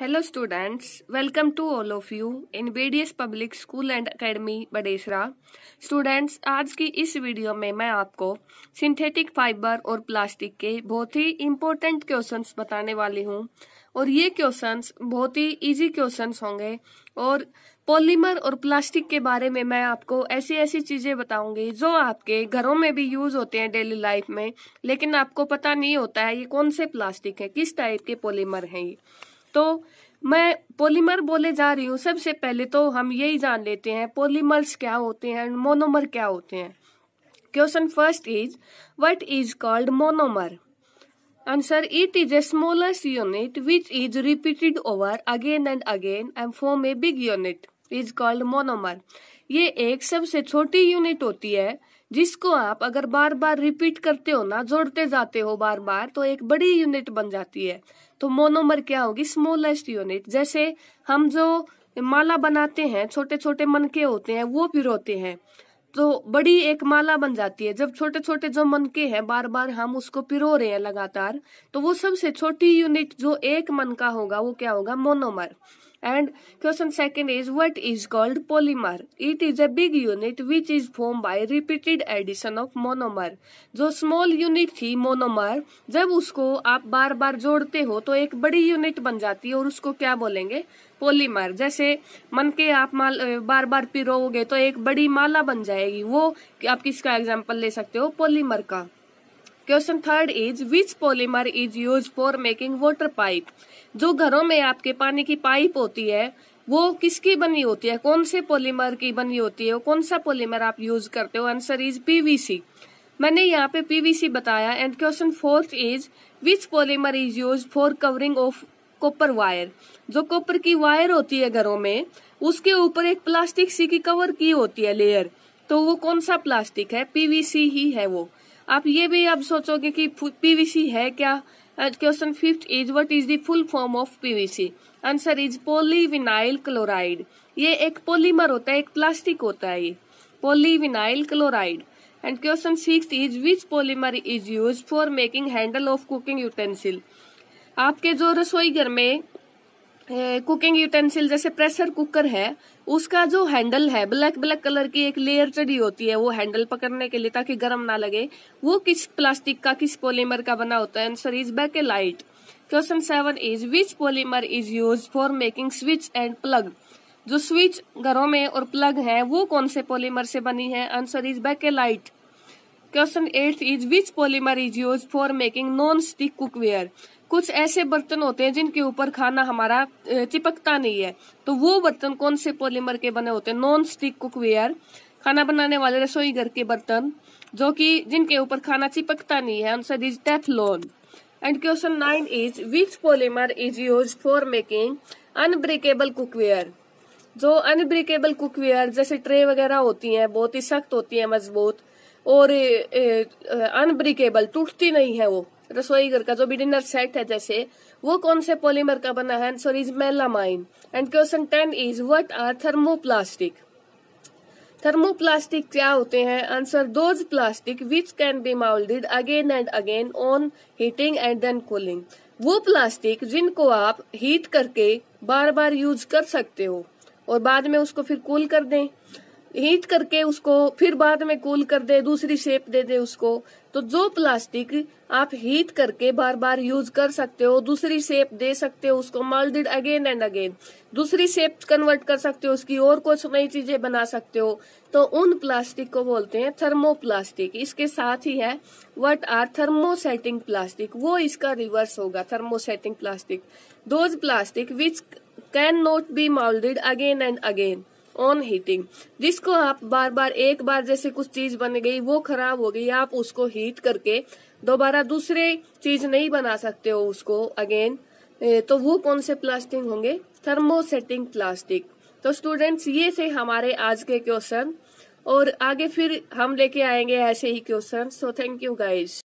Hello students welcome to all of you in BDS public school and academy Badesara students आज की इस video में मैं आपको सिंथेटिक फाइबर और प्लास्टिक के बहुत ही इम्पोर्टेंट क्वेश्चंस बताने वाली हूँ और ये क्वेश्चंस बहुत ही इजी क्वेश्चंस होंगे और पॉलीमर और प्लास्टिक के बारे में मैं आपको ऐसी ऐसी चीज़ें बताऊंगी जो आपके घरों में भी यूज़ होते हैं डेली लाइफ में लेकिन आपको पता नहीं होता है ये कौन से प्लास्टिक है किस टाइप के पॉलीमर हैं ये तो मैं पॉलीमर बोले जा रही हूँ सबसे पहले तो हम यही जान लेते हैं पॉलीमर्स क्या होते हैं मोनोमर क्या होते हैं question first is what is called monomer answer it is a smallest unit which is repeated over again and again and form a big unit is called monomer ये एक सबसे छोटी यूनिट होती है जिसको आप अगर बार बार रिपीट करते हो ना जोड़ते जाते हो बार बार तो एक बड़ी यूनिट बन जाती है तो मोनोमर क्या होगी स्मॉलेस्ट यूनिट जैसे हम जो माला बनाते हैं छोटे छोटे मनके होते हैं वो पिरोते हैं तो बड़ी एक माला बन जाती है जब छोटे छोटे जो मनके हैं बार बार हम उसको पिरो रहे हैं लगातार तो वो सबसे छोटी यूनिट जो एक मन का होगा वो क्या होगा monomer And question second is what is called polymer? It is a big unit which is formed by repeated addition of monomer. जो small unit थी monomer जब उसको आप बार बार जोड़ते हो तो एक बड़ी unit बन जाती है और उसको क्या बोलेंगे पॉलीमर जैसे मन के आप माल बार बार पिरोगे तो एक बड़ी माला बन जाएगी वो आप किसका एग्जाम्पल ले सकते हो पॉलीमर का question third is which polymer is use for making water pipe जो घरों में आपके पानी की पाइप होती है वो किसकी बनी होती है कौन से पॉलीमर की बनी होती है कौन सा पॉलीमर आप यूज करते हो आंसर इज पीवीसी मैंने यहाँ पे पीवीसी बताया and question fourth is which polymer is use for covering of copper wire जो कॉपर की वायर होती है घरों में उसके ऊपर एक प्लास्टिक सी की कवर की होती है लेयर तो वो कौन सा प्लास्टिक है पीवीसी ही है वो आप ये भी आप सोचोगे कि पीवीसी है क्या question fifth is what is the full form of PVC answer is polyvinyl chloride ये एक पॉलीमर होता है एक प्लास्टिक होता है ये polyvinyl chloride and question six is which polymer is use for making handle of cooking utensil आपके जो रसोई घर में कुकिंग यूटेंसिल जैसे प्रेशर कुकर है उसका जो हैंडल है ब्लैक ब्लैक कलर की एक लेयर चढ़ी होती है वो हैंडल पकड़ने के लिए ताकि गर्म ना लगे वो किस प्लास्टिक का किस पोलीमर का बना होता है answer is bakelite question seven is which polymer is use for making switch and plug जो स्विच घरों में और प्लग है वो कौन से पोलीमर से बनी है answer is bakelite question eight is which polymer is use for making non stick cookware कुछ ऐसे बर्तन होते हैं जिनके ऊपर खाना हमारा चिपकता नहीं है तो वो बर्तन कौन से पॉलीमर के बने होते हैं नॉन स्टिक कुकवेयर खाना बनाने वाले रसोई घर के बर्तन जो कि जिनके ऊपर खाना चिपकता नहीं है answer is Teflon and question nine is which polymer is use for making unbreakable cookware जो अनब्रेकेबल कुकवेयर जैसे ट्रे वगैरह होती हैं बहुत ही सख्त होती है मजबूत और अनब्रिकेबल टूटती नहीं है वो रसोई घर का जो भी डिनर सेट है जैसे वो कौन से पॉलीमर का बना है answer is melamine and question ten is what are thermoplastic thermoplastic क्या होते हैं answer those plastic which can be moulded again and again on heating and then cooling वो प्लास्टिक जिनको आप हीट करके बार बार यूज कर सकते हो और बाद में उसको फिर कूल कर दें हीट करके उसको फिर बाद में कूल कर दे दूसरी शेप दे दे उसको तो जो प्लास्टिक आप हीट करके बार बार यूज कर सकते हो दूसरी शेप दे सकते हो उसको मोल्डेड अगेन एंड अगेन दूसरी शेप कन्वर्ट कर सकते हो उसकी और कुछ नई चीजें बना सकते हो तो उन प्लास्टिक को बोलते हैं प्लास्टिक इसके साथ ही है वट आर थर्मोसेटिंग प्लास्टिक वो इसका रिवर्स होगा thermosetting plastic those plastic which can not be moulded again and again on heating जिसको आप बार बार एक बार जैसे कुछ चीज बन गई वो खराब हो गई आप उसको हीट करके दोबारा दूसरे चीज नहीं बना सकते हो उसको अगेन तो वो कौन से प्लास्टिक होंगे थर्मोसेटिंग प्लास्टिक तो स्टूडेंट्स ये थे हमारे आज के क्वेश्चन और आगे फिर हम लेके आएंगे ऐसे ही question so thank you guys